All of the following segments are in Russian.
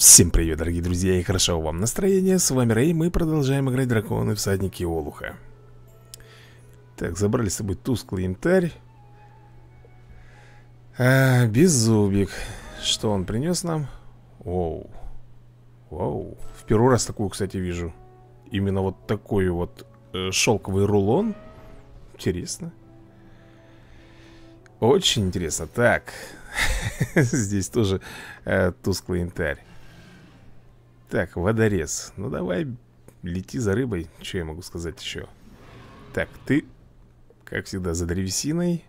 Всем привет, дорогие друзья, и хорошо вам настроение. С вами Рэй, мы продолжаем играть Драконы Всадники Олуха. Так, забрали с собой тусклый янтарь. А, беззубик. Что он принес нам? Оу. Оу. В первый раз такую, кстати, вижу. Именно вот такой вот э, шелковый рулон. Интересно. Очень интересно. Так, здесь тоже э, тусклый янтарь. Так, водорез Ну давай, лети за рыбой Что я могу сказать еще? Так, ты, как всегда, за древесиной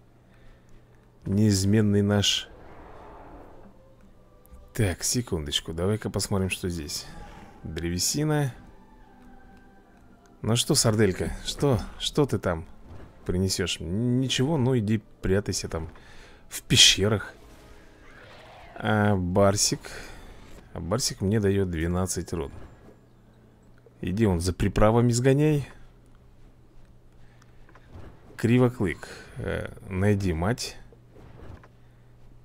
Неизменный наш Так, секундочку Давай-ка посмотрим, что здесь Древесина Ну что, сарделька Что? Что ты там принесешь? Ничего, ну иди прятайся там В пещерах а, Барсик а Барсик мне дает 12 рун Иди он за приправами сгоняй Кривоклык э, Найди мать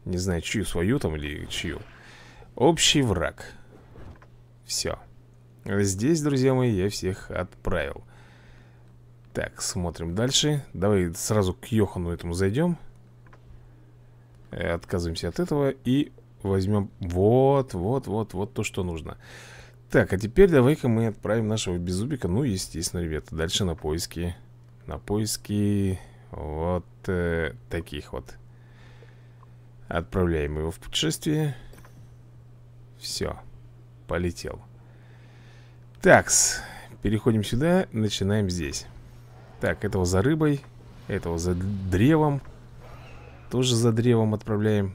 Не знаю, чью свою там или чью Общий враг Все Здесь, друзья мои, я всех отправил Так, смотрим дальше Давай сразу к Йохану этому зайдем э, Отказываемся от этого И возьмем вот, вот, вот, вот то, что нужно Так, а теперь давай-ка мы отправим нашего Беззубика Ну, естественно, ребята, дальше на поиски На поиски вот э, таких вот Отправляем его в путешествие Все, полетел Такс, переходим сюда, начинаем здесь Так, этого за рыбой Этого за древом Тоже за древом отправляем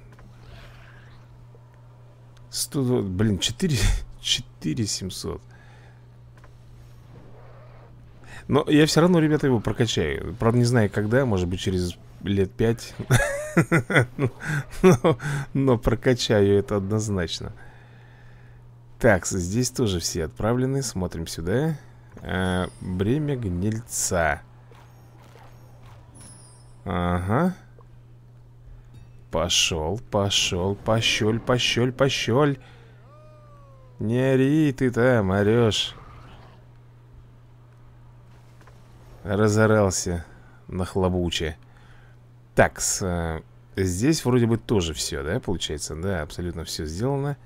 100, блин, 4, 4 700 Но я все равно, ребята, его прокачаю Правда, не знаю, когда, может быть, через лет 5 ну, но, прокачаю это однозначно Так, здесь тоже все отправлены Смотрим сюда а, Бремя гнильца Ага Пошел, пошел, пощель, пощель, пощель. Не ори ты там, орешь. Разорался на хлобуче. Такс. Э, здесь вроде бы тоже все, да, получается? Да, абсолютно все сделано.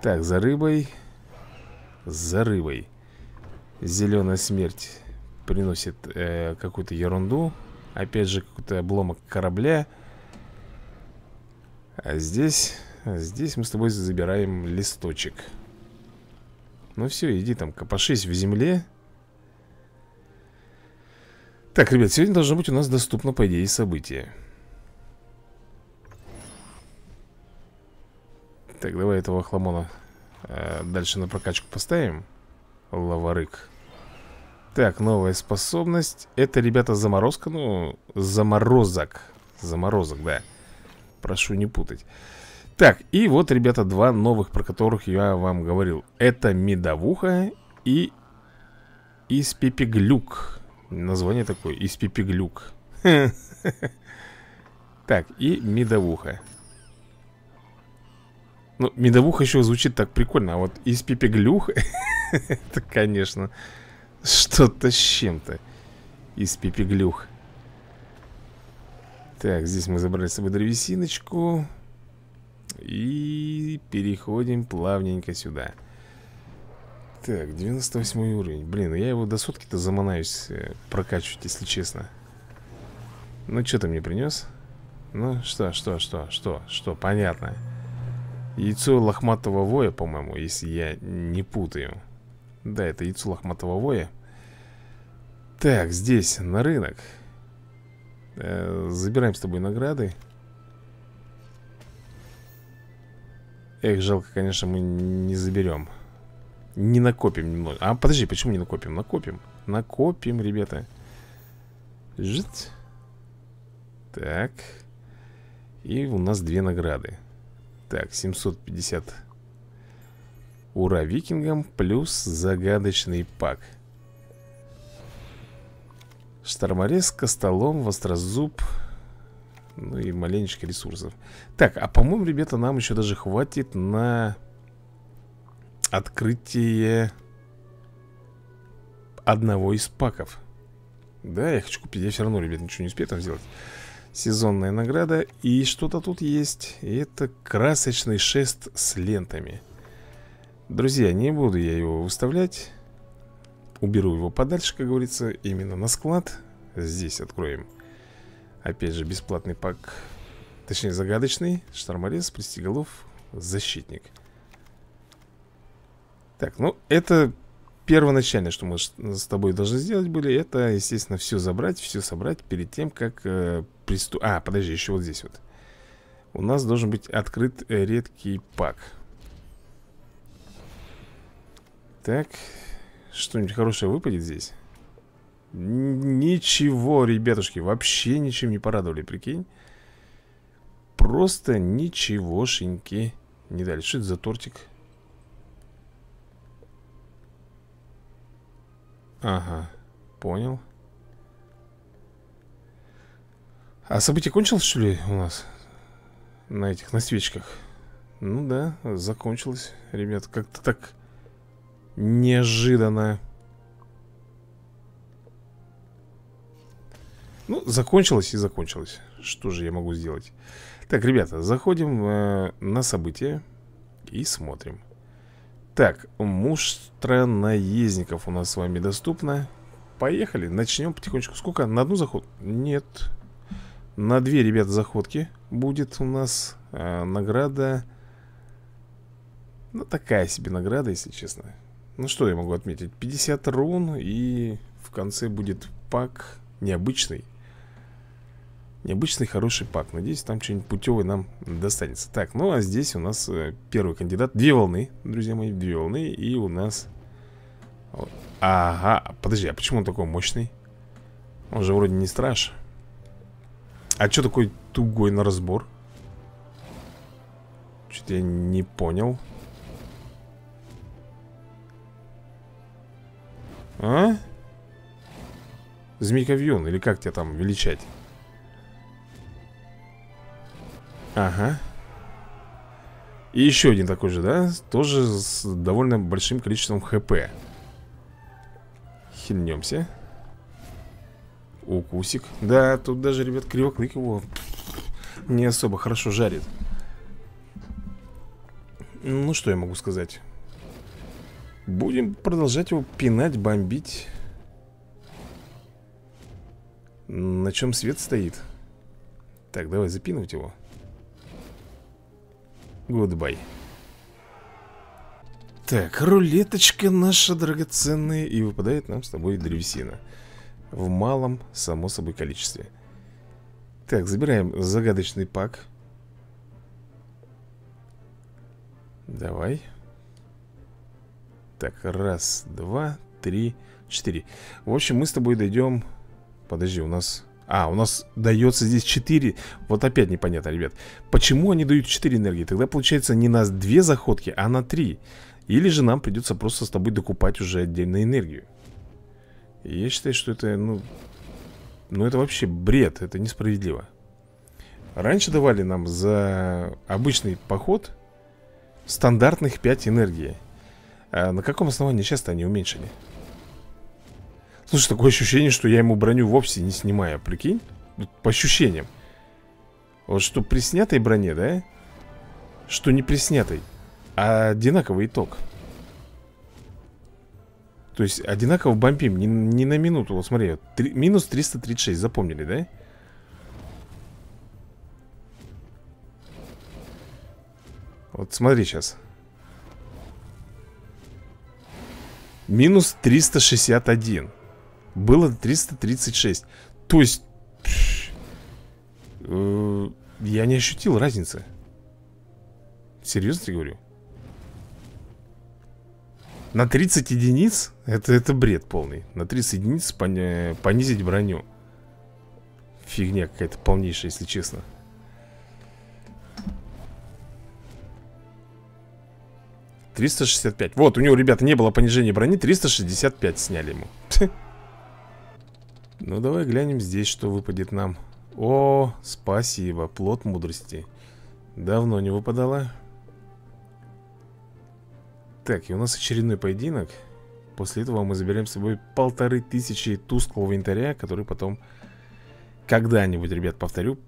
Так, за рыбой. За рыбой. Зеленая смерть приносит э, какую-то ерунду. Опять же, какой-то обломок корабля. А здесь... Здесь мы с тобой забираем листочек. Ну все, иди там, копошись в земле. Так, ребят, сегодня должно быть у нас доступно, по идее, событие. Так, давай этого хламона э, дальше на прокачку поставим. Лаварык. Так, новая способность. Это, ребята, заморозка, ну, заморозок. Заморозок, да. Да. Прошу не путать Так, и вот, ребята, два новых, про которых я вам говорил Это медовуха и испепеглюк Название такое, испепеглюк Так, и медовуха Ну, медовуха еще звучит так прикольно А вот испепеглюх Это, конечно, что-то с чем-то Испепеглюх так, здесь мы забрали с собой древесиночку. И переходим плавненько сюда. Так, 98 уровень. Блин, я его до сотки-то заманаюсь э, прокачивать, если честно. Ну, что ты мне принес? Ну, что, что, что, что, что, понятно. Яйцо лохматого воя, по-моему, если я не путаю. Да, это яйцо лохматого воя. Так, здесь, на рынок. Э, забираем с тобой награды Эх, жалко, конечно, мы не заберем Не накопим немного А, подожди, почему не накопим? Накопим Накопим, ребята Жить Так И у нас две награды Так, 750 Ура викингам Плюс загадочный пак Шторморез, столом, Вострозуб Ну и маленечко ресурсов Так, а по-моему, ребята, нам еще даже хватит на Открытие Одного из паков Да, я хочу купить, я все равно, ребят, ничего не успею там сделать Сезонная награда И что-то тут есть И это красочный шест с лентами Друзья, не буду я его выставлять Уберу его подальше, как говорится, именно на склад Здесь откроем Опять же бесплатный пак Точнее загадочный Шторморез, пристеголов, защитник Так, ну это первоначальное, что мы с тобой должны сделать были Это, естественно, все забрать, все собрать Перед тем, как э, приступ... А, подожди, еще вот здесь вот У нас должен быть открыт э, редкий пак Так, что-нибудь хорошее выпадет здесь? Ничего, ребятушки, вообще ничем не порадовали, прикинь Просто ничегошеньки не дали Что это за тортик? Ага, понял А событие кончилось, что ли, у нас? На этих, на свечках? Ну да, закончилось, ребят Как-то так Неожиданно. Ну, закончилось и закончилось. Что же я могу сделать? Так, ребята, заходим э, на события и смотрим. Так, муштра наездников у нас с вами доступно. Поехали, начнем потихонечку. Сколько? На одну заход? Нет. На две, ребят, заходки будет у нас э, награда. Ну, такая себе награда, если честно. Ну что я могу отметить? 50 рун и в конце будет пак необычный. Необычный хороший пак. Надеюсь, там что-нибудь путевое нам достанется. Так, ну а здесь у нас э, первый кандидат. Две волны, друзья мои, две волны. И у нас... Ага, подожди, а почему он такой мощный? Он же вроде не страж. А что такой тугой на разбор? Что-то я не понял. А? Змейковьюн, или как тебя там величать? Ага. И еще один такой же, да? Тоже с довольно большим количеством хп. Хильнемся. Укусик. Да, тут даже, ребят, кривоклык его не особо хорошо жарит. Ну, что я могу сказать? Будем продолжать его пинать, бомбить На чем свет стоит Так, давай запинуть его Гудбай Так, рулеточка наша драгоценная И выпадает нам с тобой древесина В малом, само собой, количестве Так, забираем загадочный пак Давай так, раз, два, три, четыре В общем, мы с тобой дойдем Подожди, у нас... А, у нас дается здесь 4 Вот опять непонятно, ребят Почему они дают 4 энергии? Тогда получается не на 2 заходки, а на 3 Или же нам придется просто с тобой докупать уже отдельно энергию Я считаю, что это, ну... Ну это вообще бред, это несправедливо Раньше давали нам за обычный поход Стандартных 5 энергии а на каком основании сейчас они уменьшили? Слушай, такое ощущение, что я ему броню вовсе не снимаю, прикинь? По ощущениям. Вот что при снятой броне, да? Что не при снятой. А одинаковый итог. То есть одинаково бомбим, не, не на минуту. Вот смотри, 3, минус 336, запомнили, да? Вот смотри сейчас. Минус 361 Было 336 То есть э, Я не ощутил разницы Серьезно тебе говорю? На 30 единиц это, это бред полный На 30 единиц пони понизить броню Фигня какая-то полнейшая, если честно 365. Вот, у него, ребята, не было понижения брони. 365 сняли ему. Ну, давай глянем здесь, что выпадет нам. О, спасибо. Плод мудрости. Давно не выпадала. Так, и у нас очередной поединок. После этого мы заберем с собой полторы тысячи тусклого инвентаря, который потом когда-нибудь, ребят, повторю,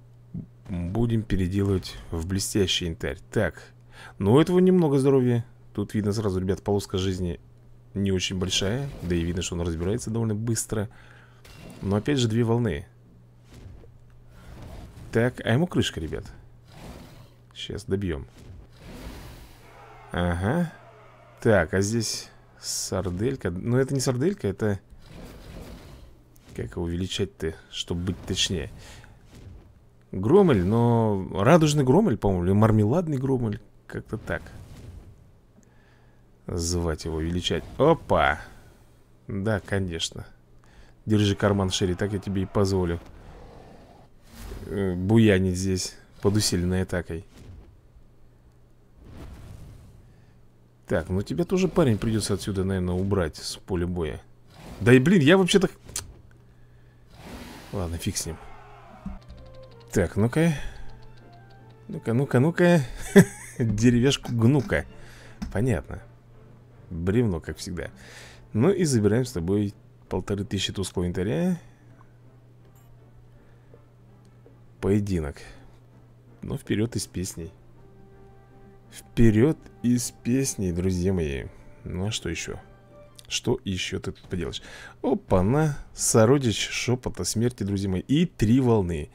будем переделывать в блестящий инвентарь. Так, ну у этого немного здоровья. Тут видно сразу, ребят, полоска жизни не очень большая Да и видно, что он разбирается довольно быстро Но опять же две волны Так, а ему крышка, ребят Сейчас добьем Ага Так, а здесь сарделька Но ну, это не сарделька, это... Как увеличать-то, чтобы быть точнее Громель, но... Радужный громель, по-моему, или мармеладный громель Как-то так Звать его, величать Опа! Да, конечно Держи карман шире, так я тебе и позволю э, Буянить здесь Под усиленной атакой Так, ну тебя тоже, парень, придется отсюда, наверное, убрать с поля боя Да и, блин, я вообще-то... Ладно, фиг с ним Так, ну-ка Ну-ка, ну-ка, ну-ка Деревяшку гнука Понятно Бревно, как всегда Ну и забираем с тобой полторы тысячи тусклого янтаря Поединок Ну вперед из песней Вперед из песней, друзья мои Ну а что еще? Что еще ты тут поделаешь? Опа-на, сородич шепота смерти, друзья мои И три волны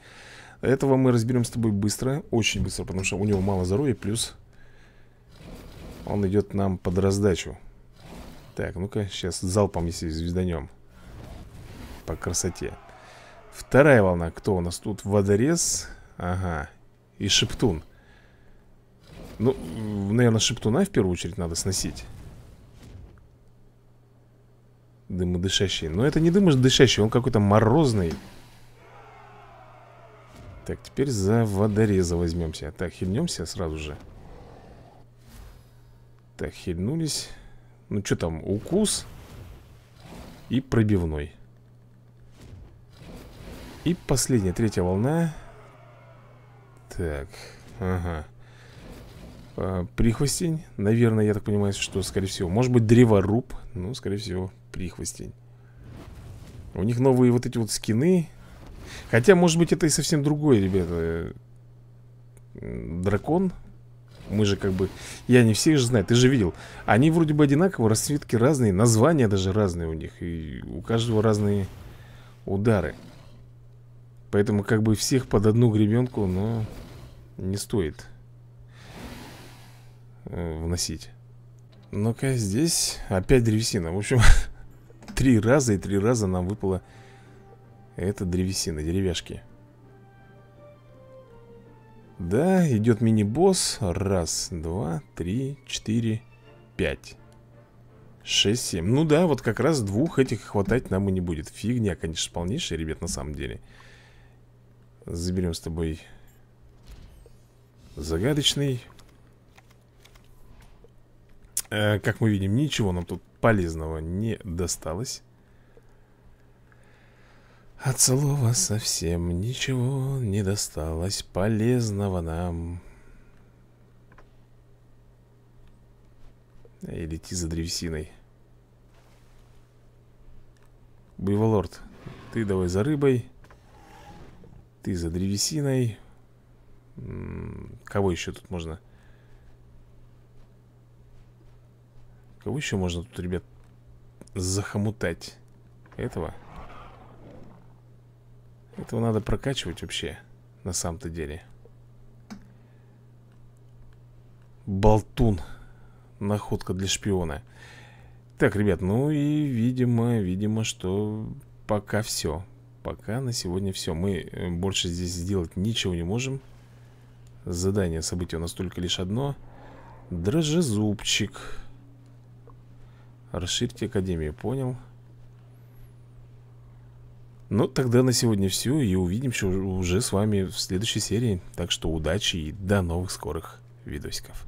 Этого мы разберем с тобой быстро Очень быстро, потому что у него мало здоровья Плюс он идет нам под раздачу так, ну-ка, сейчас залпом, если звезданем По красоте Вторая волна, кто у нас тут? Водорез, ага И Шептун Ну, наверное, Шептуна в первую очередь надо сносить Дымодышащий Но это не дымодышащий, он какой-то морозный Так, теперь за водореза возьмемся Так, хильнемся сразу же Так, хильнулись ну что там, укус и пробивной. И последняя, третья волна. Так, ага. А, прихвостень. Наверное, я так понимаю, что, скорее всего, может быть, древоруб. Ну, скорее всего, прихвостень. У них новые вот эти вот скины. Хотя, может быть, это и совсем другой, ребята. Дракон мы же как бы... Я не все же знаю, ты же видел. Они вроде бы одинаковые, расцветки разные, названия даже разные у них. И у каждого разные удары. Поэтому как бы всех под одну гребенку, но не стоит э, вносить. Ну-ка, здесь опять древесина. В общем, три раза и три раза нам выпало это древесина, деревяшки. Да, идет мини-босс. Раз, два, три, четыре, пять. Шесть, семь. Ну да, вот как раз двух этих хватать нам и не будет. Фигня, конечно, полнейшая, ребят, на самом деле. Заберем с тобой загадочный. Э, как мы видим, ничего нам тут полезного не досталось. От слова совсем ничего не досталось полезного нам. И лети за древесиной. Буйволорд, ты давай за рыбой. Ты за древесиной. Кого еще тут можно? Кого еще можно тут, ребят, захомутать? Этого? Этого надо прокачивать вообще На самом-то деле Болтун Находка для шпиона Так, ребят, ну и видимо Видимо, что пока все Пока на сегодня все Мы э, больше здесь сделать ничего не можем Задание события у нас только лишь одно Дрожжезубчик Расширьте академию, понял? Ну, тогда на сегодня все, и увидимся уже с вами в следующей серии. Так что удачи и до новых скорых видосиков.